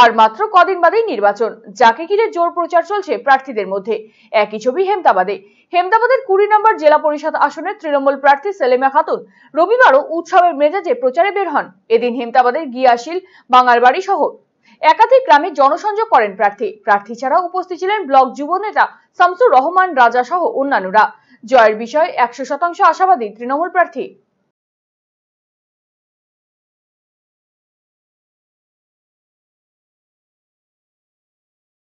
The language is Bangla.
আর মাত্র কদিন বাদেই নির্বাচন যাকে ঘিরে জোর প্রচার চলছে প্রার্থীদের মধ্যে একই ছবি হেমদাবাদে হেমদাবাদের কুড়ি নম্বর জেলা পরিষদ আসনের তৃণমূল প্রার্থী সেলেমা খাতুন রবিবারও উৎসবের মেজাজে প্রচারে বের হন এদিন হেমদাবাদের গিয়াশিল বাঙালবাড়ি সহ একাধিক গ্রামে জনসংযোগ করেন প্রার্থী প্রার্থী ছাড়া উপস্থিত ছিলেন ব্লক যুব নেতা শামসুর রহমান রাজা সহ অন্যান্যরা জয়ের বিষয়ে একশো শতাংশ আশাবাদী তৃণমূল প্রার্থী